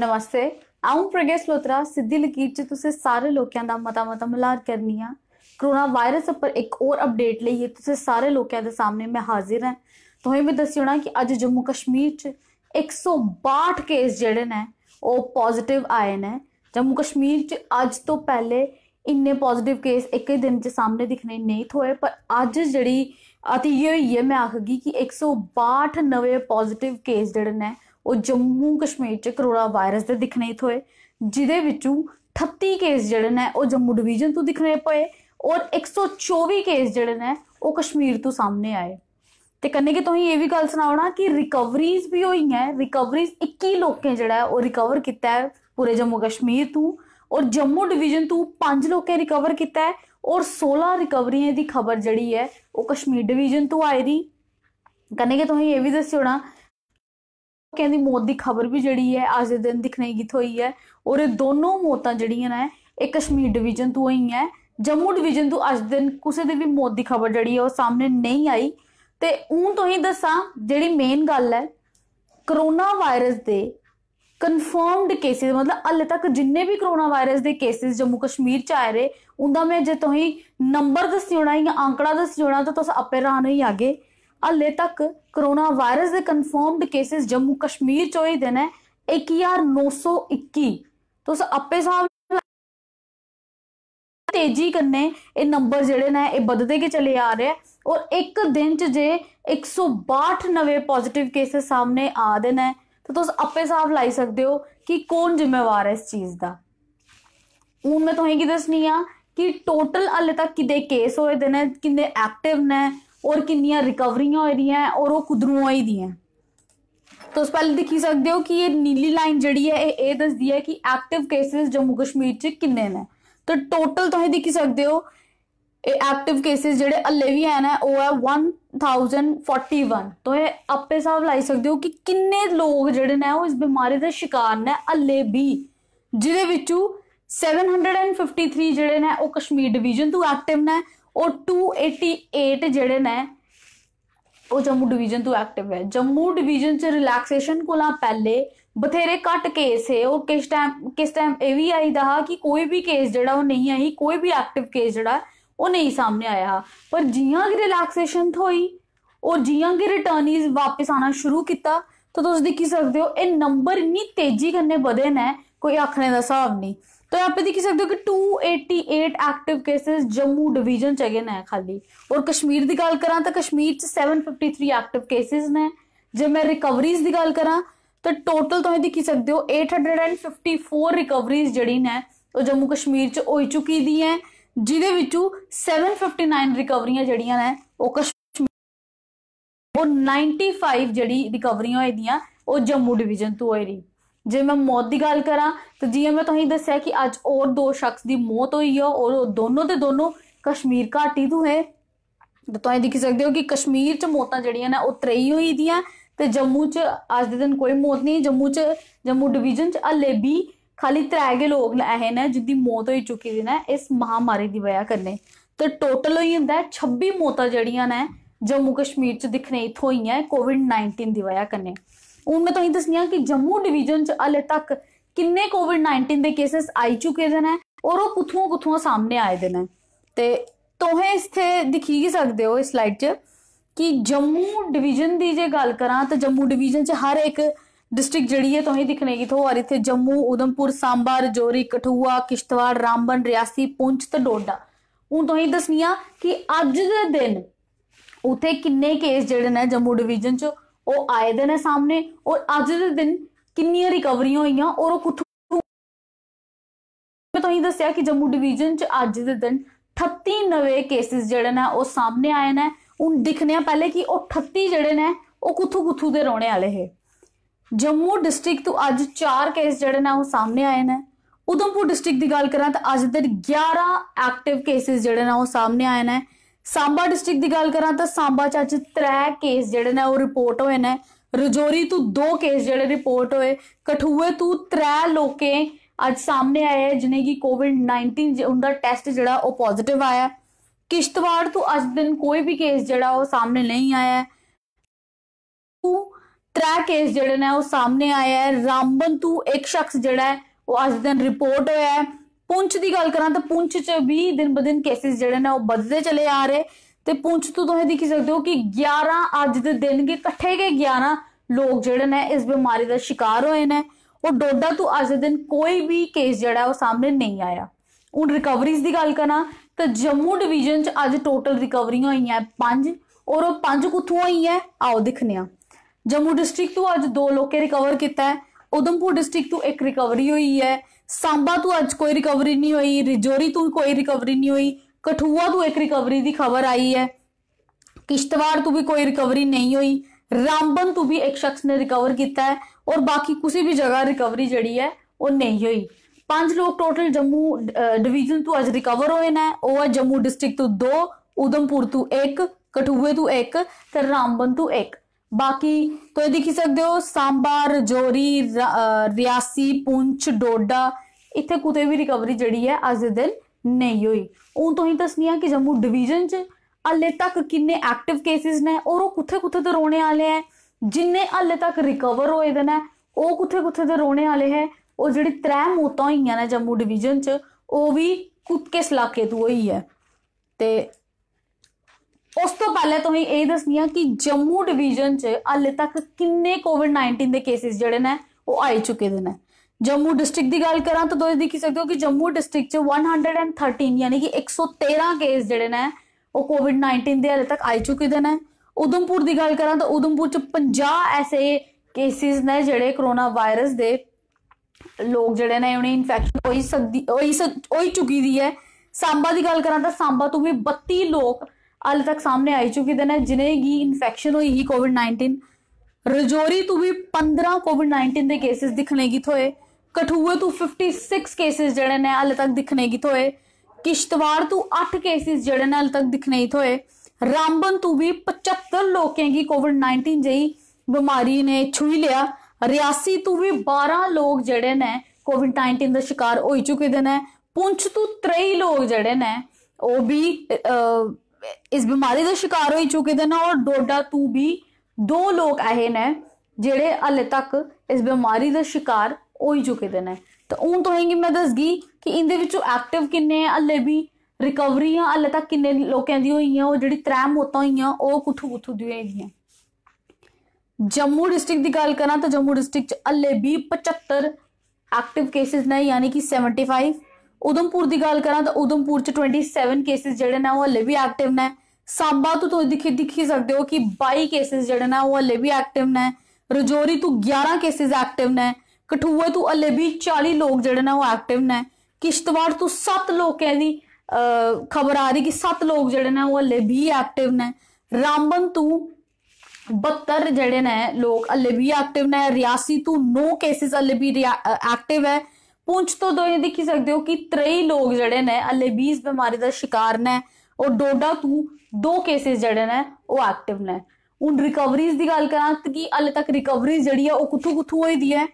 ਨਮਸਤੇ ਆਉਂ ਪ੍ਰਗੇਸ਼ ਲੋਤਰਾ ਸਿੱਧੀ ਲਕੀਰ 'ਚ ਤੁਸੀਂ ਸਾਰੇ ਲੋਕਾਂ ਦਾ ਮਤਾ ਮਤਾ ਮਲਾਰ ਕਰਨੀ ਆ ਕਰੋਨਾ ਵਾਇਰਸ ਉੱਪਰ ਇੱਕ ਹੋਰ ਅਪਡੇਟ ਲਈ ਤੁਸੀਂ ਸਾਰੇ ਲੋਕਾਂ ਦੇ ਸਾਹਮਣੇ ਮੈਂ ਹਾਜ਼ਰ ਹਾਂ ਤੁਹਾਨੂੰ ਵੀ ਦੱਸਿਓਣਾ ਕਿ ਅੱਜ ਜੰਮੂ ਕਸ਼ਮੀਰ 'ਚ 162 ਕੇਸ ਜਿਹੜੇ ਨੇ ਉਹ ਪੋਜ਼ਿਟਿਵ ਆਏ ਨੇ ਜੰਮੂ ਕਸ਼ਮੀਰ 'ਚ ਅੱਜ ਤੋਂ ਪਹਿਲੇ ਇੰਨੇ ਪੋਜ਼ਿਟਿਵ ਕੇਸ ਇੱਕ ਹੀ ਦਿਨ 'ਚ ਸਾਹਮਣੇ ਦਿਖਣੇ ਨਹੀਂ ਥੋਏ ਪਰ ਅੱਜ ਜਿਹੜੀ ਅਤੀ ਇਹ ਹੋਈ ਹੈ ਮੈਂ ਆਖਗੀ ਕਿ 162 ਨਵੇਂ ਪੋਜ਼ਿਟਿਵ ਕੇਸ ਜਿਹੜੇ ਨੇ ਉਹ ਜੰਮੂ ਕਸ਼ਮੀਰ 'ਚ ਕਰੋਨਾ ਵਾਇਰਸ ਦੇ ਦਿਖਣੇ ਥੋਏ ਜਿਦੇ ਵਿੱਚੋਂ 38 ਕੇਸ ਜਿਹੜੇ ਨੇ ਉਹ ਜੰਮੂ ਡਿਵੀਜ਼ਨ ਤੋਂ ਦਿਖਣੇ ਪਏ ਔਰ 124 ਕੇਸ ਜਿਹੜੇ ਨੇ ਉਹ ਕਸ਼ਮੀਰ ਤੋਂ ਸਾਹਮਣੇ ਆਏ ਤੇ ਕੰਨੇ ਕਿ ਤੁਸੀਂ ਇਹ ਵੀ ਗੱਲ ਸੁਣਾਉਣਾ ਕਿ ਰਿਕਵਰੀਜ਼ ਵੀ ਹੋਈਆਂ ਰਿਕਵਰੀਜ਼ 21 ਲੋਕਾਂ ਜਿਹੜਾ ਉਹ ਰਿਕਵਰ ਕੀਤਾ ਹੈ ਪੂਰੇ ਜੰਮੂ ਕਸ਼ਮੀਰ ਤੋਂ ਔਰ ਜੰਮੂ ਡਿਵੀਜ਼ਨ ਤੋਂ 5 ਲੋਕਾਂ ਰਿਕਵਰ ਕੀਤਾ ਹੈ ਔਰ 16 ਰਿਕਵਰੀਆਂ ਦੀ ਖਬਰ ਜਿਹੜੀ ਹੈ ਉਹ ਕਸ਼ਮੀਰ ਡਿਵੀਜ਼ਨ ਤੋਂ ਆਈ ਦੀ ਕੰਨੇ ਕਿ ਤੁਸੀਂ ਇਹ ਵੀ ਦੱਸਿਓਣਾ ਕਹਿੰਦੀ ਮੌਤ ਦੀ ਖਬਰ ਵੀ ਜਿਹੜੀ ਹੈ ਅੱਜ ਦੇ ਦਿਨ ਦਿਖਣਾਈਗਿਤ ਹੋਈ ਹੈ ਔਰ ਇਹ ਦੋਨੋਂ ਮੌਤਾਂ ਜਿਹੜੀਆਂ ਨੇ ਇਹ ਕਸ਼ਮੀਰ ਡਿਵੀਜ਼ਨ ਤੋਂ ਹੋਈਆਂ ਹੈ ਜੰਮੂ ਡਿਵੀਜ਼ਨ ਤੋਂ ਅੱਜ ਦਿਨ ਕਿਸੇ ਦੇ ਵੀ ਮੌਤ ਦੀ ਖਬਰ ਜਿਹੜੀ ਹੈ ਉਹ ਸਾਹਮਣੇ ਨਹੀਂ ਆਈ ਤੇ ਉਹ ਤੋਂ ਹੀ ਦੱਸਾਂ ਜਿਹੜੀ ਮੇਨ ਗੱਲ ਹੈ ਕਰੋਨਾ ਵਾਇਰਸ ਦੇ ਕਨਫਰਮਡ ਕੇਸਿਸ ਮਤਲਬ ਹਲੇ ਤੱਕ ਜਿੰਨੇ ਵੀ ਕਰੋਨਾ ਵਾਇਰਸ ਦੇ ਕੇਸਿਸ ਜੰਮੂ ਕਸ਼ਮੀਰ ਚ ਆਏ ਰੇ ਉਹਦਾ ਮੈਂ ਜੇ ਤੁਸੀਂ ਨੰਬਰ ਦੱਸਿਓਣਾ ਜਾਂ ਅੰਕੜਾ ਦੱਸਿਓਣਾ ਤਾਂ ਤੁਸੀਂ ਆਪੇ ਰਾਣੇ ਹੀ ਆਗੇ ਹਲੇ ਤੱਕ ਕਰੋਨਾ ਵਾਇਰਸ ਦੇ ਕਨਫਰਮਡ ਕੇਸਿਸ ਜੰਮੂ ਕਸ਼ਮੀਰ ਚ ਹੋਏ ਦਿਨ ਹੈ 1921 ਤੁਸ ਆਪੇ ਸਾਹਿਬ ਤੇਜ਼ੀ ਕਰਨੇ ਇਹ ਨੰਬਰ ਜਿਹੜੇ ਨੇ ਇਹ ਵੱਧਦੇ ਕੇ ਚਲੇ ਆ ਰਹੇ ਔਰ ਇੱਕ ਦਿਨ ਚ ਜੇ 162 ਨਵੇਂ ਪੋਜ਼ਿਟਿਵ ਕੇਸਿਸ ਸਾਹਮਣੇ ਆ ਦੇ ਨੇ ਤਾਂ ਤੁਸੀਂ ਆਪੇ ਸਾਹਿਬ ਲਾਈ ਸਕਦੇ ਹੋ ਕਿ ਕੌਣ ਜ਼ਿੰਮੇਵਾਰ ਹੈ ਇਸ ਚੀਜ਼ ਦਾ ਉਹਨਾਂ ਮੈਂ ਤੁਹਾਨੂੰ ਇਹ ਕੀ ਦੱਸਣੀ ਆ ਕਿ ਟੋਟਲ ਹਲੇ ਤੱਕ ਕਿਦੇ ਕੇਸ ਹੋਏ ਦੇ ਨੇ ਕਿੰਨੇ ਐਕਟਿਵ ਨੇ ਔਰ ਕਿੰਨੀਆਂ ਰਿਕਵਰੀਆਂ ਰਹੀਆਂ ਦੀਆਂ ਔਰ ਉਹ ਕੁਦਰੋਂ ਹੋਈ ਦੀਆਂ ਤੁਸੀਂ ਪਹਿਲੇ ਦੇਖੀ ਸਕਦੇ ਹੋ ਕਿ ਇਹ ਨੀਲੀ ਲਾਈਨ ਜਿਹੜੀ ਹੈ ਇਹ ਇਹ ਦੱਸਦੀ ਹੈ ਕਿ ਐਕਟਿਵ ਕੇਸਿਸ ਜੰਮੂ ਕਸ਼ਮੀਰ 'ਚ ਕਿੰਨੇ ਨੇ ਤਾਂ ਟੋਟਲ ਤੁਸੀਂ ਦੇਖੀ ਸਕਦੇ ਹੋ ਇਹ ਐਕਟਿਵ ਕੇਸਿਸ ਜਿਹੜੇ ਅੱਲੇ ਵੀ ਹੈ ਨਾ ਉਹ ਹੈ 1041 ਤੋਂ ਇਹ ਆਪੇ ਸਾਬ ਲਾਈ ਸਕਦੇ ਹੋ ਕਿ ਕਿੰਨੇ ਲੋਕ ਜਿਹੜੇ ਨੇ ਉਹ ਇਸ ਬਿਮਾਰੀ ਦਾ ਸ਼ਿਕਾਰ ਨੇ ਅੱਲੇ ਵੀ ਜਿਹਦੇ ਵਿੱਚੋਂ 753 ਜਿਹੜੇ ਨੇ ਉਹ ਕਸ਼ਮੀਰ ਡਿਵੀਜ਼ਨ ਤੋਂ ਐਕਟਿਵ ਨੇ ਔਰ 288 ਜਿਹੜੇ ਨੇ ਉਹ ਜੰਮੂ ਡਿਵੀਜ਼ਨ ਤੋਂ ਐਕਟਿਵ ਹੈ ਜੰਮੂ ਡਿਵੀਜ਼ਨ 'ਚ ਰਿਲੈਕਸੇਸ਼ਨ ਕੋਲਾ ਪਹਿਲੇ ਬਥੇਰੇ ਕੱਟ ਕੇਸ ਹੈ ਉਹ ਕਿਸ ਟਾਈਮ ਕਿਸ ਟਾਈਮ ਇਹ ਵੀ ਆਈ ਦਾ ਕਿ ਕੋਈ ਵੀ ਕੇਸ ਜਿਹੜਾ ਉਹ ਨਹੀਂ ਆਈ ਕੋਈ ਵੀ ਐਕਟਿਵ ਕੇਸ ਜਿਹੜਾ ਉਹ ਨਹੀਂ ਸਾਹਮਣੇ ਆਇਆ ਪਰ ਜੀਆਂ ਕਿ ਰਿਲੈਕਸੇਸ਼ਨ ਥੋਈ ਉਹ ਜੀਆਂ ਕਿ ਰਿਟਰਨਿਸ ਵਾਪਸ ਆਣਾ ਸ਼ੁਰੂ ਕੀਤਾ ਤਾਂ ਤੁਸੀਂ ਦੇਖੀ ਸਕਦੇ ਹੋ ਇਹ ਨੰਬਰ ਇੰਨੀ ਤੇਜ਼ੀ ਕਰਨੇ ਵਧੇ ਨੇ ਕੋਈ ਆਖਣੇ ਦਾ ਹਿਸਾਬ ਨਹੀਂ तो यहाँ पे देख सकते हो कि 288 एक्टिव केसेस जम्मू डिवीजन च अगेन ना खाली और कश्मीर की गल करा तो कश्मीर च 753 एक्टिव केसेस ने जे मैं रिकवरीज की गल करा तो टोटल तुम देखी सकते हो 854 रिकवरीज जड़ी ने ਉਹ जम्मू कश्मीर च ਹੋਈ चुकी दी है जिदे ਵਿੱਚੋਂ 759 ਰਿਕਵਰੀਆਂ ਜਿਹੜੀਆਂ ਨੇ ਉਹ कश्मीर ਉਹ 95 ਜਿਹੜੀ ਰਿਕਵਰੀਆਂ ਹੋਈਆਂ ਉਹ जम्मू डिवीजन तो ਹੋਈ ਰਹੀ ਜੇ ਮੈਂ ਮੌਤ ਦੀ ਗੱਲ ਕਰਾਂ ਤਾਂ ਜਿਵੇਂ ਮੈਂ ਤੁਹਾਨੂੰ ਦੱਸਿਆ ਕਿ ਅੱਜ ਹੋਰ ਦੋ ਸ਼ਖਸ ਦੀ ਮੌਤ ਹੋਈ ਹੈ ਔਰ ਉਹ ਦੋਨੋਂ ਦੇ ਦੋਨੋਂ ਕਸ਼ਮੀਰ ਘਾਟੀ ਤੋਂ ਹੈ ਤਾਂ ਤੁਸੀਂ ਦੇਖ ਸਕਦੇ ਹੋ ਕਿ ਕਸ਼ਮੀਰ 'ਚ ਮੌਤਾਂ ਜਿਹੜੀਆਂ ਨੇ ਉਹ ਤਰਈ ਹੋਈ ਦੀਆਂ ਤੇ ਜੰਮੂ 'ਚ ਅੱਜ ਦੇ ਦਿਨ ਕੋਈ ਮੌਤ ਨਹੀਂ ਜੰਮੂ 'ਚ ਜੰਮੂ ਡਿਵੀਜ਼ਨ 'ਚ ਹਲੇ ਵੀ ਖਾਲੀ ਤਰਾਗੇ ਲੋਕ ਐਹੇ ਨੇ ਜਿੱਦੀ ਮੌਤ ਹੋਈ ਚੁੱਕੀ ਦੀ ਨਾ ਇਸ ਮਹਾਮਾਰੀ ਦੀ ਵਜ੍ਹਾ ਕਰਨੇ ਤੇ ਟੋਟਲ ਹੋਈ ਹੁੰਦਾ 26 ਮੌਤਾਂ ਜਿਹੜੀਆਂ ਨੇ ਜੰਮੂ ਕਸ਼ਮੀਰ 'ਚ ਦਿਖਨੇ ਇਥੋਂ ਹੋਈਆਂ ਕੋਵਿਡ 19 ਦੀ ਵਜ੍ਹਾ ਕਰਨੇ ਹੁਣ ਮੈਂ ਤੁਹਾਨੂੰ ਦੱਸਣੀ ਆ ਕਿ ਜੰਮੂ ਡਿਵੀਜ਼ਨ ਚ ਅਲੇ ਤੱਕ ਕਿੰਨੇ ਕੋਵਿਡ-19 ਦੇ ਕੇਸਸ ਆਈ ਚੁੱਕੇ ਦੇ ਨੇ ਔਰ ਉਹ ਕੁਥੋਂ ਕੁਥੋਂ ਸਾਹਮਣੇ ਆਏ ਦੇ ਨੇ ਤੇ ਤੋਹੇ ਇਸਥੇ ਦਿਖੀ ਸਕਦੇ ਹੋ ਇਸ ਸਲਾਈਡ 'ਚ ਕਿ ਜੰਮੂ ਡਿਵੀਜ਼ਨ ਦੀ ਜੇ ਗੱਲ ਕਰਾਂ ਤਾਂ ਜੰਮੂ ਡਿਵੀਜ਼ਨ 'ਚ ਹਰ ਇੱਕ ਡਿਸਟ੍ਰਿਕਟ ਜਿਹੜੀ ਹੈ ਤੋਹੇ ਦਿਖਣੇਗੀ ਤੋਂ ਔਰ ਇੱਥੇ ਜੰਮੂ ਉਦਮਪੁਰ ਸਾਂਬਾ ਰਜੌਰੀ ਕਠੂਆ ਕਿਸ਼ਤਵਾੜ ਰਾਮਬਨ ਰਿਆਸੀ ਪੁੰਛ ਤੇ ਡੋਡਾ ਹੁਣ ਤੋਹੇ ਦੱਸਨੀਆ ਕਿ ਅੱਜ ਦੇ ਦਿਨ ਉਥੇ ਕਿੰਨੇ ਕੇਸ ਜਿਹੜੇ ਨੇ ਜੰਮੂ ਡਿਵੀਜ਼ਨ 'ਚ ਉਹ ਆਏ ਦਿਨ ਹੈ ਸਾਹਮਣੇ ਔਰ ਅੱਜ ਦੇ ਦਿਨ ਕਿੰਨੀਆਂ ਰਿਕਵਰੀਆਂ ਹੋਈਆਂ ਔਰ ਉਹ ਕਿੱਥੋਂ ਮੈਂ ਤੁਹਾਨੂੰ ਦੱਸਿਆ ਕਿ ਜੰਮੂ ਡਿਵੀਜ਼ਨ ਚ ਅੱਜ ਦੇ ਦਿਨ 38 ਨਵੇਂ ਕੇਸਿਸ ਜਿਹੜੇ ਨੇ ਉਹ ਸਾਹਮਣੇ ਆਏ ਨੇ ਉਹ ਦਿਖਨੇ ਆ ਪਹਿਲੇ ਕਿ ਉਹ 38 ਜਿਹੜੇ ਨੇ ਉਹ ਕੁੱਥੂ ਕੁੱਥੂ ਦੇ ਰੋਣੇ ਵਾਲੇ ਹੈ ਜੰਮੂ ਡਿਸਟ੍ਰਿਕਟ ਤੋਂ ਅੱਜ 4 ਕੇਸ ਜਿਹੜੇ ਨੇ ਉਹ ਸਾਹਮਣੇ ਆਏ ਨੇ ਪੂਰ ਡਿਸਟ੍ਰਿਕਟ ਦੀ ਗੱਲ ਕਰਾਂ ਤਾਂ ਅੱਜ ਦੇ 11 ਐਕਟਿਵ ਕੇਸਿਸ ਜਿਹੜੇ ਨੇ ਉਹ ਸਾਹਮਣੇ ਆਏ ਨੇ ਸਾਂਬਾ ਡਿਸਟ੍ਰਿਕਟ ਦੀ ਗੱਲ ਕਰਾਂ ਤਾਂ ਸਾਂਬਾ ਚ ਅੱਜ ਤਰੇ ਕੇਸ ਜਿਹੜੇ ਨੇ ਉਹ ਰਿਪੋਰਟ ਹੋਏ ਨੇ ਰਜੋਰੀ ਤੋਂ ਦੋ ਕੇਸ ਜਿਹੜੇ ਰਿਪੋਰਟ ਹੋਏ ਕਠੂਏ ਤੋਂ ਤਰੇ ਲੋਕੇ ਅੱਜ ਸਾਹਮਣੇ ਆਏ ਜਿਨੇ ਕੀ ਕੋਵਿਡ-19 ਉਹਦਾ ਟੈਸਟ ਜਿਹੜਾ ਉਹ ਪੋਜ਼ਿਟਿਵ ਆਇਆ ਕਿਸ਼ਤਵਾੜ ਤੋਂ ਅੱਜ ਦਿਨ ਕੋਈ ਵੀ ਕੇਸ ਜਿਹੜਾ ਉਹ ਸਾਹਮਣੇ ਨਹੀਂ ਆਇਆ ਤੋਂ ਤਰੇ ਕੇਸ ਜਿਹੜੇ ਨੇ ਉਹ ਸਾਹਮਣੇ ਆਇਆ ਰਾਮਬਨ ਤੋਂ ਇੱਕ ਸ਼ਖਸ ਜਿਹੜਾ ਉਹ ਅੱਜ ਦਿਨ ਰਿਪੋਰਟ ਹੋਇਆ ਪੁੰਛ ਦੀ ਗੱਲ ਕਰਾਂ ਤਾਂ ਪੁੰਛ 'ਚ ਵੀ ਦਿਨ ਬਦਿਨ ਕੇਸਿਸ ਜਿਹੜੇ ਨੇ ਉਹ ਵੱਧਦੇ ਚਲੇ ਆ ਰਹੇ ਤੇ ਪੁੰਛ ਤੋਂ ਤੁਸੀਂ ਦੇਖ ਸਕਦੇ ਹੋ ਕਿ 11 ਅੱਜ ਦੇ ਦਿਨ ਕੇ ਇਕੱਠੇ ਕੇ 11 ਲੋਕ ਜਿਹੜੇ ਨੇ ਇਸ ਬਿਮਾਰੀ ਦਾ ਸ਼ਿਕਾਰ ਹੋਏ ਨੇ ਉਹ ਡੋਡਾ ਤੋਂ ਅੱਜ ਦੇ ਦਿਨ ਕੋਈ ਵੀ ਕੇਸ ਜਿਹੜਾ ਉਹ ਸਾਹਮਣੇ ਨਹੀਂ ਆਇਆ ਹੁਣ ਰਿਕਵਰੀਜ਼ ਦੀ ਗੱਲ ਕਰਾਂ ਤਾਂ ਜੰਮੂ ਡਿਵੀਜ਼ਨ 'ਚ ਅੱਜ ਟੋਟਲ ਰਿਕਵਰੀਆਂ ਹੋਈਆਂ 5 ਔਰ ਉਹ 5 ਕਿੱਥੋਂ ਹੋਈਆਂ ਆਓ ਦਿਖਨੇ ਆ ਜੰਮੂ ਡਿਸਟ੍ਰਿਕਟ ਤੋਂ ਅੱਜ 2 ਲੋਕੇ ਰਿਕਵਰ ਕੀਤਾ ਹੈ ਉਦਮਪੁਰ ਡਿਸਟ੍ਰਿਕਟ ਤੋਂ ਇੱਕ ਰਿਕਵਰੀ ਹੋਈ ਹੈ सांबा तू अज कोई रिकवरी नहीं हुई रिजोरी तो कोई रिकवरी नहीं हुई कठुआ तू एक रिकवरी की खबर आई है किश्तवाड़ तू भी कोई रिकवरी नहीं हुई रामबन तू भी एक शख्स ने रिकवर किया है और बाकी किसी भी जगह रिकवरी जड़ी है वो नहीं हुई पांच लोग टोटल जम्मू डिवीजन तू अज रिकवर होए ने वह जम्मू डिस्ट्रिक्ट तू दो उधमपुर तू एक कठुए तू एक रामबन तू एक ਬਾਕੀ ਤੁਸੀਂ ਦੇਖ ਸਕਦੇ ਹੋ ਸਾਂਬਾ ਰਜੋਰੀ ਰਿਆਸੀ ਪੁੰਛ ਡੋਡਾ ਇੱਥੇ ਕੁਤੇ ਵੀ ਰਿਕਵਰੀ ਜਿਹੜੀ ਹੈ ਅੱਜ ਦੇ ਦਿਨ ਨਹੀਂ ਹੋਈ ਉਹ ਤੋਂ ਹੀ ਦੱਸਨੀਆ ਕਿ ਜੰਮੂ ਡਿਵੀਜ਼ਨ 'ਚ ਹਲੇ ਤੱਕ ਕਿੰਨੇ ਐਕਟਿਵ ਕੇਸਿਸ ਨੇ ਔਰ ਉਹ ਕੁੱਥੇ ਕੁੱਥੇ ਤੇ ਰੋਣੇ ਵਾਲੇ ਆ ਜਿੰਨੇ ਹਲੇ ਤੱਕ ਰਿਕਵਰ ਹੋਏ ਦੇ ਨੇ ਉਹ ਕੁੱਥੇ ਕੁੱਥੇ ਤੇ ਰੋਣੇ ਵਾਲੇ ਹੈ ਉਹ ਜਿਹੜੀ ਤਰੇ ਮੌਤਾਂ ਹੋਈਆਂ ਨੇ ਜੰਮੂ ਡਿਵੀਜ਼ਨ 'ਚ ਉਹ ਵੀ ਕੁੱਤਕੇ ਸਲਾਕੇ ਤੋਂ ਹੋਈ ਹੈ ਤੇ ਉਸ ਤੋਂ ਪਹਿਲੇ ਤੁਸੀਂ ਇਹ ਦੱਸਦੀ ਆ ਕਿ ਜੰਮੂ ਡਿਵੀਜ਼ਨ 'ਚ ਹਾਲੇ ਤੱਕ ਕਿੰਨੇ ਕੋਵਿਡ-19 ਦੇ ਕੇਸਿਸ ਜਿਹੜੇ ਨੇ ਉਹ ਆਈ ਚੁੱਕੇ ਦੇ ਨੇ ਜੰਮੂ ਡਿਸਟ੍ਰਿਕਟ ਦੀ ਗੱਲ ਕਰਾਂ ਤਾਂ ਤੁਸੀਂ ਦੇਖ ਸਕਦੇ ਹੋ ਕਿ ਜੰਮੂ ਡਿਸਟ੍ਰਿਕਟ 'ਚ 113 ਯਾਨੀ ਕਿ 113 ਕੇਸ ਜਿਹੜੇ ਨੇ ਉਹ ਕੋਵਿਡ-19 ਦੇ ਹਾਲੇ ਤੱਕ ਆਈ ਚੁੱਕੇ ਦੇ ਨੇ ਉਦਮਪੁਰ ਦੀ ਗੱਲ ਕਰਾਂ ਤਾਂ ਉਦਮਪੁਰ 'ਚ 50 ਐਸੇ ਕੇਸਿਸ ਨੇ ਜਿਹੜੇ ਕਰੋਨਾ ਵਾਇਰਸ ਦੇ ਲੋਕ ਜਿਹੜੇ ਨੇ ਉਹਨੇ ਇਨਫੈਕਸ਼ਨ ਹੋਈ ਸਕਦੀ ਹੋਈ ਚੁੱਕੀ ਦੀ ਹੈ ਸਾਂਬਾ ਦੀ ਗੱਲ ਕਰਾਂ ਤਾਂ ਸਾਂਬਾ ਤੋਂ ਵੀ 32 ਲੋਕ ਹਾਲੇ ਤੱਕ ਸਾਹਮਣੇ ਆਈ ਚੁੱਕੀ ਦਿਨ ਹੈ ਜਿਨੇ ਕੀ ਇਨਫੈਕਸ਼ਨ ਹੋਈ ਹੀ ਕੋਵਿਡ-19 ਰਜੋਰੀ ਤੋਂ ਵੀ 15 ਕੋਵਿਡ-19 ਦੇ ਕੇਸਿਸ ਦਿਖਣੇ ਕੀ ਥੋਏ ਕਠੂਏ ਤੋਂ 56 ਕੇਸਿਸ ਜਿਹੜੇ ਨੇ ਹਾਲੇ ਤੱਕ ਦਿਖਣੇ ਕੀ ਥੋਏ ਕਿਸ਼ਤਵਾਰ ਤੋਂ 8 ਕੇਸਿਸ ਜਿਹੜੇ ਨੇ ਹਾਲੇ ਤੱਕ ਦਿਖਣੇ ਹੀ ਥੋਏ ਰਾਮਬਨ ਤੋਂ ਵੀ 75 ਲੋਕਾਂ ਕੀ ਕੋਵਿਡ-19 ਜਈ ਬਿਮਾਰੀ ਨੇ ਛੂਈ ਲਿਆ ਰਿਆਸੀ ਤੋਂ ਵੀ 12 ਲੋਕ ਜਿਹੜੇ ਨੇ ਕੋਵਿਡ-19 ਦਾ ਸ਼ਿਕਾਰ ਹੋਈ ਚੁੱਕੇ ਦਿਨ ਹੈ ਪੁੰਛ ਤੋਂ 23 ਲੋਕ ਜਿਹੜੇ ਨੇ ਉਹ ਵੀ ਇਸ ਬਿਮਾਰੀ ਦਾ ਸ਼ਿਕਾਰ ਹੋਈ ਚੁੱਕੇ ਦੇ ਨੇ ਔਰ ਡੋਡਾ ਤੂ ਵੀ ਦੋ ਲੋਕ ਆਏ ਨੇ ਜਿਹੜੇ ਹਲੇ ਤੱਕ ਇਸ ਬਿਮਾਰੀ ਦਾ ਸ਼ਿਕਾਰ ਹੋਈ ਚੁੱਕੇ ਦੇ ਨੇ ਤਾਂ ਉਹਨਾਂ ਤੋਂ ਹੈਂਗੀ ਮੈਂ ਦੱਸਗੀ ਕਿ ਇਹਦੇ ਵਿੱਚੋਂ ਐਕਟਿਵ ਕਿੰਨੇ ਆ ਹਲੇ ਵੀ ਰਿਕਵਰੀਆਂ ਹਲੇ ਤੱਕ ਕਿੰਨੇ ਲੋਕਾਂ ਦੀ ਹੋਈਆਂ ਉਹ ਜਿਹੜੀ ਤ੍ਰੈ ਮੌਤਾਂ ਹੋਈਆਂ ਉਹ ਕੁੱਥੂ ਕੁੱਥੂ ਦੀ ਹੋਈਆਂ ਜੰਮੂ ਡਿਸਟ੍ਰਿਕਟ ਦੀ ਗੱਲ ਕਰਾਂ ਤਾਂ ਜੰਮੂ ਡਿਸਟ੍ਰਿਕਟ ਚ ਹਲੇ ਵੀ 75 ਐਕਟਿਵ ਕੇਸਿਸ ਨੇ ਯਾਨੀ ਕਿ 75 उधमपुर की गल करा तो उधमपुर ट्वेंटी सैवन केसिस जेडे ने हले भी एक्टिव ने सांबा तो तुम दिखी दिखी सकते हो कि बई केसिस जेडे ने हले भी एक्टिव ने रजौरी तो ग्यारह केसिस एक्टिव ने कठुए तो हले भी चाली लोग जेडे ने एक्टिव ने किश्तवाड़ तो सत्त लोगों की खबर आ रही कि सत्त लोग जेडे ने हले भी एक्टिव ने रामबन तू बहत्तर जेडे ने लोग हले भी एक्टिव ने रियासी तू नौ केसिस हले भी एक्टिव है ਪੁੰਛ ਤੋਂ ਤੁਸੀਂ ਦੇਖੀ ਸਕਦੇ ਹੋ ਕਿ 23 ਲੋਕ ਜਿਹੜੇ ਨੇ ਅਲੇ 20 ਬਿਮਾਰੀ ਦਾ ਸ਼ਿਕਾਰ ਨੇ ਔਰ ਡੋਡਾ ਤੋਂ ਦੋ ਕੇਸਿਸ ਜਿਹੜੇ ਨੇ ਉਹ ਐਕਟਿਵ ਨੇ ਹੁਣ ਰਿਕਵਰੀਜ਼ ਦੀ ਗੱਲ ਕਰਾਂ ਤਾਂ ਕਿ ਅਲੇ ਤੱਕ ਰਿਕਵਰੀ ਜਿਹੜੀ ਆ ਉਹ ਕੁੱਥੂ ਕੁੱਥੂ ਹੋਈ ਦੀ ਹੈ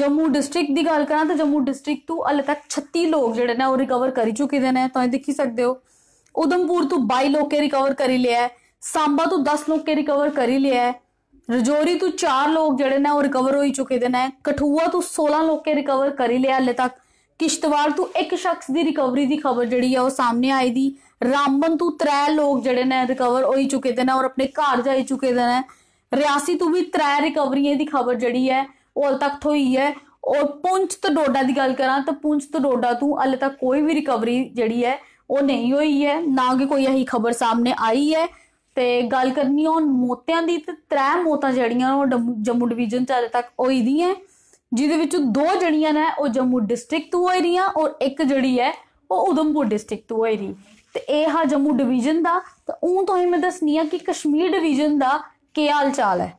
ਜੰਮੂ ਡਿਸਟ੍ਰਿਕਟ ਦੀ ਗੱਲ ਕਰਾਂ ਤਾਂ ਜੰਮੂ ਡਿਸਟ੍ਰਿਕਟ ਤੋਂ ਅਲੇ ਤੱਕ 36 ਲੋਕ ਜਿਹੜੇ ਨੇ ਉਹ ਰਿਕਵਰ ਕਰੀ ਚੁੱਕੇ ਦੇ ਨੇ ਤੁਸੀਂ ਦੇਖੀ ਸਕਦੇ ਹੋ ਉਦਮਪੁਰ ਤੋਂ 22 ਲੋਕ ਕੇ ਰਿਕਵਰ ਕਰੀ ਲਿਆ ਹੈ सांबा तो दस लोग के रिकवर कर ही लिया है ਰਜੋਰੀ ਤੋਂ 4 ਲੋਕ ਜਿਹੜੇ ਨੇ ਉਹ ਰਿਕਵਰ ਹੋਈ ਚੁੱਕੇ ਦੇ ਨੇ ਕਠੂਆ ਤੋਂ 16 ਲੋਕੇ ਰਿਕਵਰ ਕਰ ਹੀ ਲਿਆ ਹਲੇ ਤੱਕ ਕਿਸ਼ਤਵਾਲ ਤੋਂ ਇੱਕ ਸ਼ਖਸ ਦੀ ਰਿਕਵਰੀ ਦੀ ਖਬਰ ਜਿਹੜੀ ਆ ਉਹ ਸਾਹਮਣੇ ਆਈ ਦੀ ਰਾਮਬਨ ਤੋਂ ਤਰੇ ਲੋਕ ਜਿਹੜੇ ਨੇ ਰਿਕਵਰ ਹੋਈ ਚੁੱਕੇ ਦੇ ਨੇ ਔਰ ਆਪਣੇ ਘਰ ਜਾਈ ਚੁੱਕੇ ਦੇ ਨੇ ਰਿਆਸੀ ਤੋਂ ਵੀ ਤਰੇ ਰਿਕਵਰੀਆਂ ਦੀ ਖਬਰ ਜਿਹੜੀ ਹੈ ਉਹ ਹਲੇ ਤੱਕ ਹੋਈ ਹੈ ਔਰ ਪੁੰਛ ਤੋਂ ਡੋਡਾ ਦੀ ਗੱਲ ਕਰਾਂ ਤਾਂ ਪੁੰਛ ਤੋਂ ਡੋਡਾ ਤੋਂ ਹਲੇ ਤੱਕ ਕੋਈ ਵੀ ਰਿਕਵਰੀ ਜਿਹੜੀ ਹੈ ਉਹ ਨਹੀਂ ਹੋਈ ਹੈ ਨਾ ਕਿ ਕੋਈ ਅਹੀ ਖਬਰ ਸਾਹਮਣੇ ਆਈ ਹੈ ਤੇ ਗੱਲ ਕਰਨੀ ਔਨ ਮੋਤਿਆਂ ਦੀ ਤੇ ਤ੍ਰੈ ਮੋਤਾਂ ਜਿਹੜੀਆਂ ਉਹ ਜੰਮੂ ਡਿਵੀਜ਼ਨ ਚ ਅਜੇ ਤੱਕ ਹੋਈ ਦੀਆਂ ਜਿਹਦੇ ਵਿੱਚੋਂ ਦੋ ਜੜੀਆਂ ਨੇ ਉਹ ਜੰਮੂ ਡਿਸਟ੍ਰਿਕਟ ਤੋਂ ਹੋਈ ਰੀਆਂ ਔਰ ਇੱਕ ਜੜੀ ਹੈ ਉਹ ਉਦਮਪੁਰ ਡਿਸਟ੍ਰਿਕਟ ਤੋਂ ਹੋਈ ਰੀ ਤੇ ਇਹ ਹਾ ਜੰਮੂ ਡਿਵੀਜ਼ਨ ਦਾ ਤਾਂ ਉਹ ਤੋਂ ਹੀ ਮੈਂ ਦੱਸਨੀ ਆ ਕਿ ਕਸ਼ਮੀਰ ਡਿਵੀਜ਼ਨ ਦਾ ਕੀ ਹਾਲ ਚਾਲ ਹੈ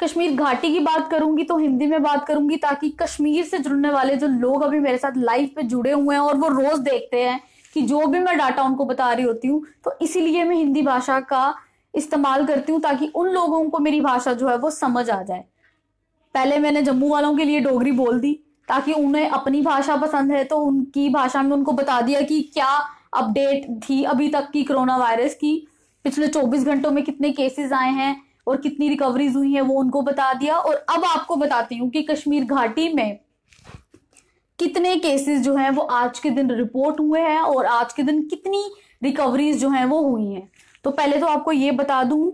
ਕਸ਼ਮੀਰ ਘਾਟੀ ਦੀ ਬਾਤ ਕਰੂੰਗੀ ਤਾਂ ਹਿੰਦੀ हिंदी ਬਾਤ ਕਰੂੰਗੀ ਤਾਂ ਕਿ ਕਸ਼ਮੀਰ ਸੇ ਜੁੜਨੇ ਵਾਲੇ ਜੋ ਲੋਕ ਅਭੀ ਮੇਰੇ ਸਾਥ ਲਾਈਵ पे ਜੁੜੇ ਹੋਏ ਹਨ ਔਰ ਉਹ ਰੋਜ਼ ਦੇਖਤੇ ਹਨ कि जो भी मैं डाटा उनको बता रही होती हूँ तो इसीलिए मैं हिंदी भाषा का इस्तेमाल करती हूँ ताकि उन लोगों को मेरी भाषा जो है वो समझ आ जाए पहले मैंने जम्मू वालों के लिए डोगरी बोल दी ताकि उन्हें अपनी भाषा पसंद है तो उनकी भाषा में उनको बता दिया कि क्या अपडेट थी अभी तक की कोरोना वायरस की पिछले 24 घंटों में कितने केसेस आए हैं और कितनी रिकवरीज हुई है वो उनको बता दिया और अब आपको बताती हूँ कि कश्मीर घाटी में कितने केसेस जो हैं वो आज के दिन रिपोर्ट हुए हैं और आज के दिन कितनी रिकवरीज जो हैं वो हुई हैं तो पहले तो आपको ये बता दूं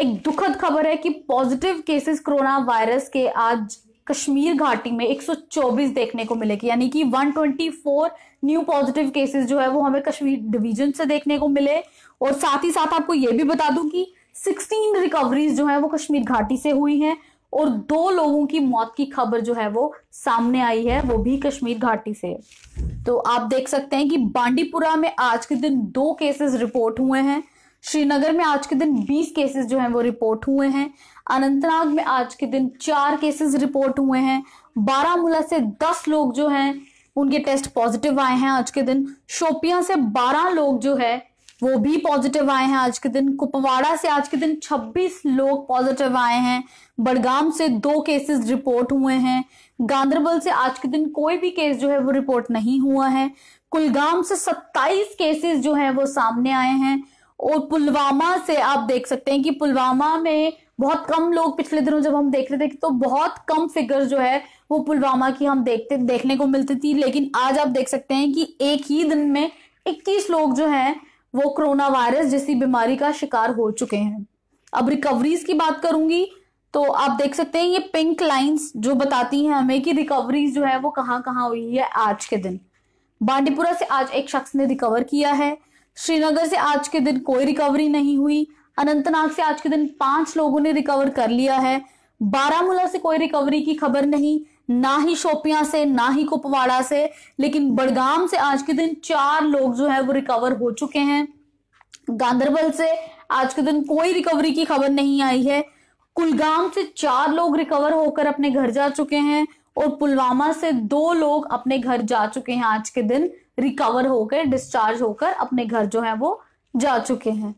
एक दुखद खबर है कि पॉजिटिव केसेस कोरोना वायरस के आज कश्मीर घाटी में 124 देखने को मिले यानी कि 124 न्यू पॉजिटिव केसेस जो है वो हमें कश्मीर डिवीजन से देखने को मिले और साथ ही साथ आपको ये भी बता दूं कि 16 रिकवरीज जो है वो कश्मीर घाटी से हुई हैं और दो लोगों की मौत की खबर जो है वो सामने आई है वो भी कश्मीर घाटी से तो आप देख सकते हैं कि बांडीपुरा में आज के दिन दो केसेस रिपोर्ट हुए हैं श्रीनगर में आज के दिन 20 केसेस जो हैं वो रिपोर्ट हुए हैं अनंतनाग में आज के दिन चार केसेस रिपोर्ट हुए हैं बारामूला से 10 लोग जो हैं उनके टेस्ट पॉजिटिव आए हैं आज के दिन शोपिया से 12 लोग जो है वो भी पॉजिटिव आए हैं आज के दिन कुपवाड़ा से आज के दिन 26 लोग पॉजिटिव आए हैं बड़गाम से दो केसेस रिपोर्ट हुए हैं गांधरबल से आज के दिन कोई भी केस जो है वो रिपोर्ट नहीं हुआ है कुलगाम से 27 केसेस जो है वो सामने आए हैं और पुलवामा से आप देख सकते हैं कि पुलवामा में बहुत कम लोग पिछले दिनों जब हम देख रहे थे तो बहुत कम फिगर जो है वो पुलवामा की हम देखते देखने को मिलती थी लेकिन आज आप देख सकते हैं कि एक ही दिन में 21 लोग जो है वो कोरोना वायरस जैसी बीमारी का शिकार हो चुके हैं अब रिकवरीज की बात करूंगी तो आप देख सकते हैं ये पिंक लाइंस जो बताती हैं हमें कि रिकवरी जो है वो कहाँ कहाँ हुई है आज के दिन बांडीपुरा से आज एक शख्स ने रिकवर किया है श्रीनगर से आज के दिन कोई रिकवरी नहीं हुई अनंतनाग से आज के दिन पांच लोगों ने रिकवर कर लिया है बारामूला से कोई रिकवरी की खबर नहीं ना ही शोपिया से ना ही कुपवाड़ा से लेकिन बड़गाम से आज के दिन चार लोग जो है वो रिकवर हो चुके हैं गांधरबल से आज के दिन कोई रिकवरी की खबर नहीं आई है कुलगाम से चार लोग रिकवर होकर अपने घर जा चुके हैं और पुलवामा से दो लोग अपने घर जा चुके हैं आज के दिन रिकवर होकर डिस्चार्ज होकर अपने घर जो है वो जा चुके हैं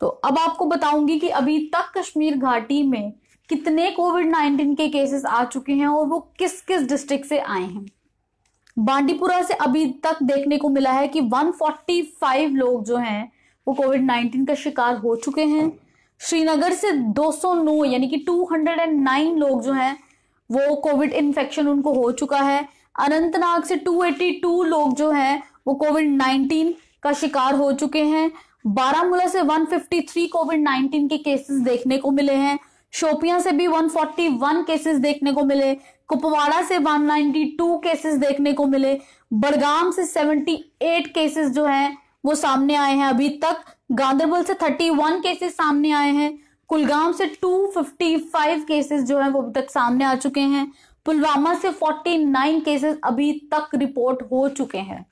तो अब आपको बताऊंगी कि अभी तक कश्मीर घाटी में कितने कोविड नाइन्टीन के केसेस आ चुके हैं और वो किस किस डिस्ट्रिक्ट से आए हैं बांडीपुरा से अभी तक देखने को मिला है कि 145 लोग जो हैं वो कोविड नाइन्टीन का शिकार हो चुके हैं श्रीनगर से 209 यानी कि 209 लोग जो हैं वो कोविड इन्फेक्शन उनको हो चुका है अनंतनाग से 282 लोग जो हैं वो कोविड 19 का शिकार हो चुके हैं बारामूला से 153 कोविड 19 के केसेस देखने को मिले हैं शोपियां से भी 141 केसेस देखने को मिले कुपवाड़ा से 192 केसेस देखने को मिले बड़गाम से 78 केसेस जो हैं वो सामने आए हैं अभी तक गांधरबल से 31 केसेस सामने आए हैं कुलगाम से 255 केसेस जो हैं वो अभी तक सामने आ चुके हैं पुलवामा से 49 केसेस अभी तक रिपोर्ट हो चुके हैं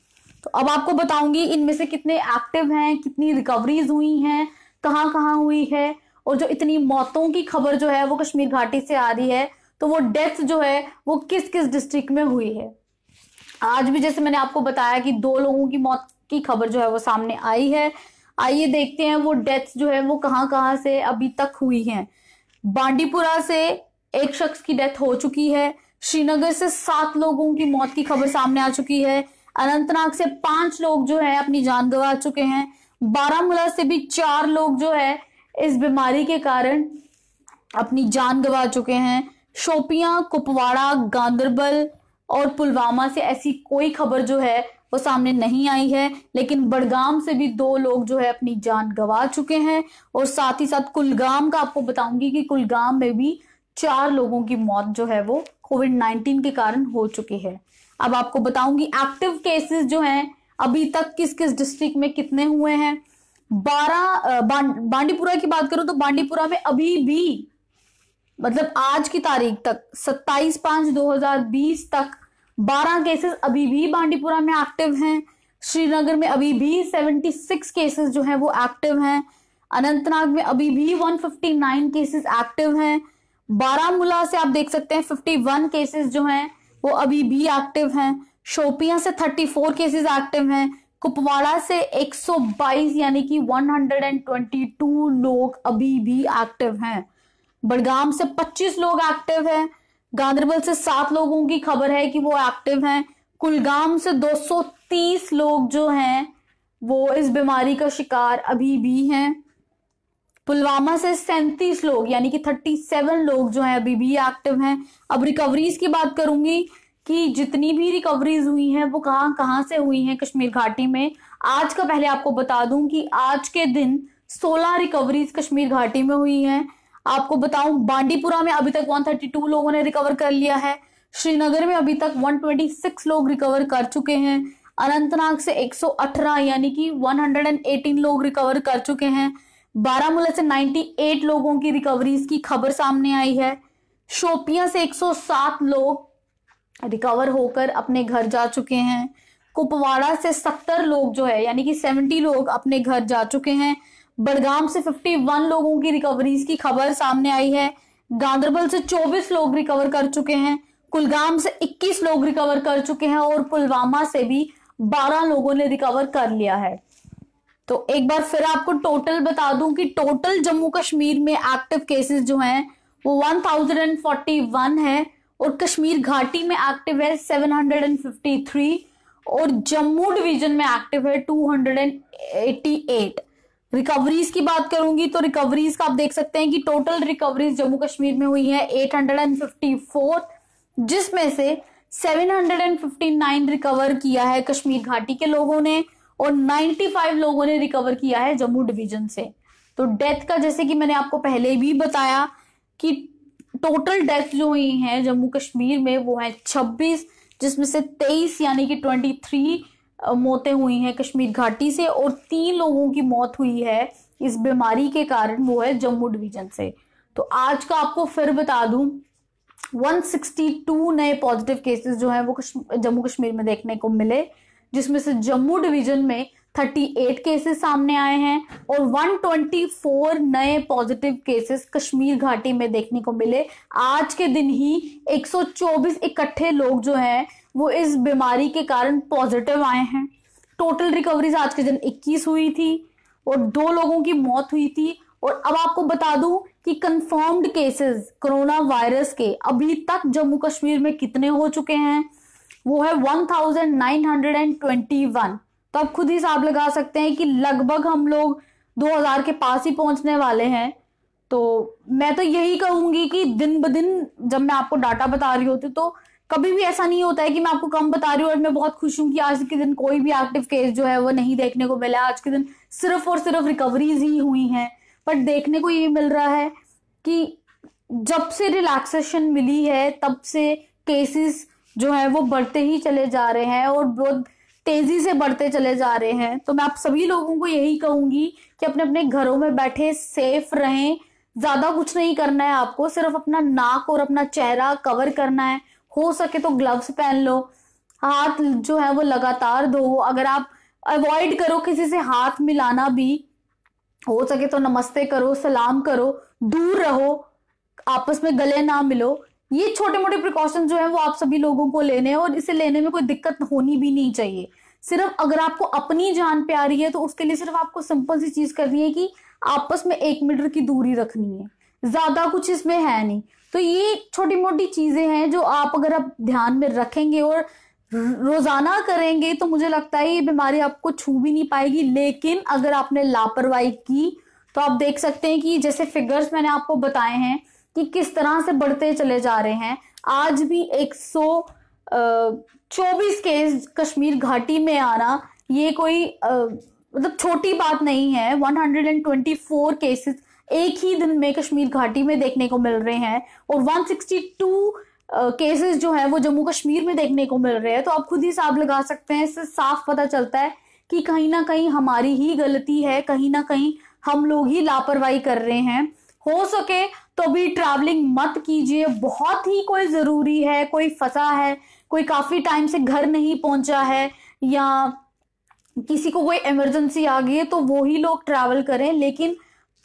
तो अब आपको बताऊंगी इनमें से कितने एक्टिव हैं कितनी रिकवरीज हुई हैं कहाँ कहाँ हुई है और जो इतनी मौतों की खबर जो है वो कश्मीर घाटी से आ रही है तो वो डेथ जो है वो किस किस डिस्ट्रिक्ट में हुई है आज भी जैसे मैंने आपको बताया कि दो लोगों की मौत की खबर जो है वो सामने आई है आइए देखते हैं वो डेथ जो है वो कहाँ कहाँ से अभी तक हुई हैं बांडीपुरा से एक शख्स की डेथ हो चुकी है श्रीनगर से सात लोगों की मौत की खबर सामने आ चुकी है अनंतनाग से पांच लोग जो है अपनी जान गंवा चुके हैं बारामूला से भी चार लोग जो है इस बीमारी के कारण अपनी जान गंवा चुके हैं शोपिया कुपवाड़ा गांधरबल और पुलवामा से ऐसी कोई खबर जो है वो सामने नहीं आई है लेकिन बड़गाम से भी दो लोग जो है अपनी जान गंवा चुके हैं और साथ ही साथ कुलगाम का आपको बताऊंगी कि कुलगाम में भी चार लोगों की मौत जो है वो कोविड नाइन्टीन के कारण हो चुकी है अब आपको बताऊंगी एक्टिव केसेस जो हैं अभी तक किस किस डिस्ट्रिक्ट में कितने हुए हैं बारह बांडीपुरा की बात करूं तो बांडीपुरा में अभी भी मतलब आज की तारीख तक सत्ताईस पांच दो तक 12 केसेस अभी भी बांडीपुरा में एक्टिव हैं श्रीनगर में अभी भी 76 केसेस जो हैं वो एक्टिव हैं अनंतनाग में अभी भी 159 केसेस एक्टिव हैं बारामूला से आप देख सकते हैं 51 केसेस जो हैं वो अभी भी एक्टिव हैं शोपियां से 34 केसेस एक्टिव हैं कुपवाड़ा से 122 यानी कि 122 लोग अभी भी एक्टिव हैं बड़गाम से 25 लोग एक्टिव हैं गांधरबल से सात लोगों की खबर है कि वो एक्टिव हैं कुलगाम से 230 लोग जो हैं वो इस बीमारी का शिकार अभी भी हैं पुलवामा से सैंतीस लोग यानी कि 37 लोग जो हैं अभी भी एक्टिव हैं अब रिकवरीज की बात करूंगी कि जितनी भी रिकवरीज हुई हैं वो कहाँ कहाँ से हुई हैं कश्मीर घाटी में आज का पहले आपको बता दूं कि आज के दिन 16 रिकवरीज कश्मीर घाटी में हुई हैं आपको बताऊं बांडीपुरा में अभी तक 132 लोगों ने रिकवर कर लिया है श्रीनगर में अभी तक 126 लोग रिकवर कर चुके हैं अनंतनाग से 118 यानी कि 118 लोग रिकवर कर चुके हैं बारामूला से 98 लोगों की रिकवरीज की खबर सामने आई है शोपिया से 107 लोग रिकवर होकर अपने घर जा चुके हैं कुपवाड़ा से 70 लोग जो है यानी कि 70 लोग अपने घर जा चुके हैं बड़गाम से 51 लोगों की रिकवरीज की खबर सामने आई है गांधरबल से 24 लोग रिकवर कर चुके हैं कुलगाम से 21 लोग रिकवर कर चुके हैं और पुलवामा से भी 12 लोगों ने रिकवर कर लिया है तो एक बार फिर आपको टोटल बता दूं कि टोटल जम्मू कश्मीर में एक्टिव केसेस जो हैं वो 1041 है और कश्मीर घाटी में एक्टिव है 753 और जम्मू डिवीजन में एक्टिव है 288 रिकवरीज की बात करूंगी तो रिकवरीज का आप देख सकते हैं कि टोटल रिकवरीज जम्मू कश्मीर में हुई है 854 जिसमें से 759 रिकवर किया है कश्मीर घाटी के लोगों ने और 95 लोगों ने रिकवर किया है जम्मू डिवीजन से तो डेथ का जैसे कि मैंने आपको पहले भी बताया कि टोटल डेथ जो हुई है जम्मू कश्मीर में वो है छब्बीस जिसमें से तेईस यानी कि थ्री मौतें हुई हैं कश्मीर घाटी से और तीन लोगों की मौत हुई है इस बीमारी के कारण वो है जम्मू डिवीजन से तो आज का आपको फिर बता दूं 162 नए पॉजिटिव केसेस जो हैं वो जम्मू कश्मीर में देखने को मिले जिसमें से जम्मू डिवीजन में 38 केसेस सामने आए हैं और 124 नए पॉजिटिव केसेस कश्मीर घाटी में देखने को मिले आज के दिन ही 124 इकट्ठे लोग जो हैं वो इस बीमारी के कारण पॉजिटिव आए हैं टोटल रिकवरीज आज के दिन 21 हुई थी और दो लोगों की मौत हुई थी और अब आपको बता दूं कि कंफर्म्ड केसेस कोरोना वायरस के अभी तक जम्मू कश्मीर में कितने हो चुके हैं वो है वन तो आप खुद ही हिसाब लगा सकते हैं कि लगभग हम लोग 2000 के पास ही पहुंचने वाले हैं तो मैं तो यही कहूंगी कि दिन ब दिन जब मैं आपको डाटा बता रही होती तो कभी भी ऐसा नहीं होता है कि मैं आपको कम बता रही हूँ और मैं बहुत खुश हूँ कि आज के दिन कोई भी एक्टिव केस जो है वो नहीं देखने को मिला आज के दिन सिर्फ और सिर्फ रिकवरीज ही हुई हैं पर देखने को ये मिल रहा है कि जब से रिलैक्सेशन मिली है तब से केसेस जो है वो बढ़ते ही चले जा रहे हैं और बहुत तेजी से बढ़ते चले जा रहे हैं तो मैं आप सभी लोगों को यही कहूंगी कि अपने अपने घरों में बैठे सेफ रहें ज्यादा कुछ नहीं करना है आपको सिर्फ अपना नाक और अपना चेहरा कवर करना है हो सके तो ग्लव्स पहन लो हाथ जो है वो लगातार धो अगर आप अवॉइड करो किसी से हाथ मिलाना भी हो सके तो नमस्ते करो सलाम करो दूर रहो आपस में गले ना मिलो ये छोटे मोटे प्रिकॉशन जो है वो आप सभी लोगों को लेने हैं और इसे लेने में कोई दिक्कत होनी भी नहीं चाहिए सिर्फ अगर आपको अपनी जान प्यारी है तो उसके लिए सिर्फ आपको सिंपल सी चीज करनी है कि आपस में एक मीटर की दूरी रखनी है ज्यादा कुछ इसमें है नहीं तो ये छोटी मोटी चीजें हैं जो आप अगर आप ध्यान में रखेंगे और रोजाना करेंगे तो मुझे लगता है ये बीमारी आपको छू भी नहीं पाएगी लेकिन अगर आपने लापरवाही की तो आप देख सकते हैं कि जैसे फिगर्स मैंने आपको बताए हैं कि किस तरह से बढ़ते चले जा रहे हैं आज भी एक सौ चौबीस केस कश्मीर घाटी में आना ये कोई मतलब छोटी बात नहीं है 124 केसेस एक ही दिन में कश्मीर घाटी में देखने को मिल रहे हैं और 162 केसेस जो है वो जम्मू कश्मीर में देखने को मिल रहे हैं तो आप खुद ही हिसाब लगा सकते हैं इससे साफ पता चलता है कि कहीं ना कहीं हमारी ही गलती है कहीं ना कहीं हम लोग ही लापरवाही कर रहे हैं हो सके तो भी ट्रैवलिंग मत कीजिए बहुत ही कोई ज़रूरी है कोई फंसा है कोई काफ़ी टाइम से घर नहीं पहुंचा है या किसी को कोई इमरजेंसी आ गई है तो वो ही लोग ट्रैवल करें लेकिन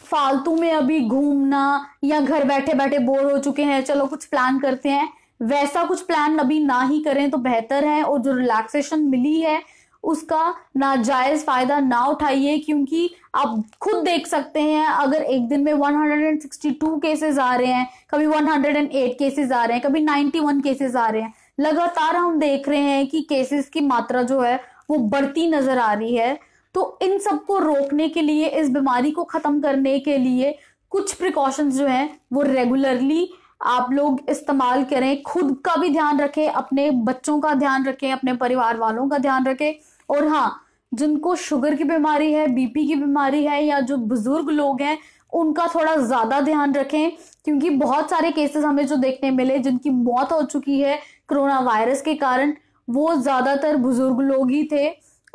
फालतू में अभी घूमना या घर बैठे बैठे बोर हो चुके हैं चलो कुछ प्लान करते हैं वैसा कुछ प्लान अभी ना ही करें तो बेहतर है और जो रिलैक्सेशन मिली है उसका नाजायज फायदा ना उठाइए क्योंकि आप खुद देख सकते हैं अगर एक दिन में 162 केसेस आ रहे हैं कभी 108 केसेस आ रहे हैं कभी 91 केसेस आ रहे हैं लगातार हम देख रहे हैं कि केसेस की मात्रा जो है वो बढ़ती नजर आ रही है तो इन सबको रोकने के लिए इस बीमारी को खत्म करने के लिए कुछ प्रिकॉशंस जो हैं वो रेगुलरली आप लोग इस्तेमाल करें खुद का भी ध्यान रखें अपने बच्चों का ध्यान रखें अपने परिवार वालों का ध्यान रखें और हाँ जिनको शुगर की बीमारी है बीपी की बीमारी है या जो बुजुर्ग लोग हैं उनका थोड़ा ज़्यादा ध्यान रखें क्योंकि बहुत सारे केसेस हमें जो देखने मिले जिनकी मौत हो चुकी है कोरोना वायरस के कारण वो ज़्यादातर बुजुर्ग लोग ही थे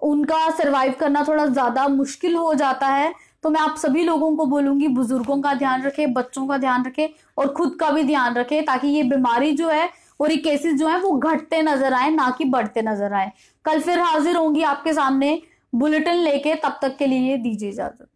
उनका सर्वाइव करना थोड़ा ज़्यादा मुश्किल हो जाता है तो मैं आप सभी लोगों को बोलूंगी बुजुर्गों का ध्यान रखें बच्चों का ध्यान रखें और खुद का भी ध्यान रखें ताकि ये बीमारी जो है और ये केसेस जो है वो घटते नजर आए ना कि बढ़ते नजर आए कल फिर हाजिर होंगी आपके सामने बुलेटिन लेके तब तक के लिए दीजिए इजाजत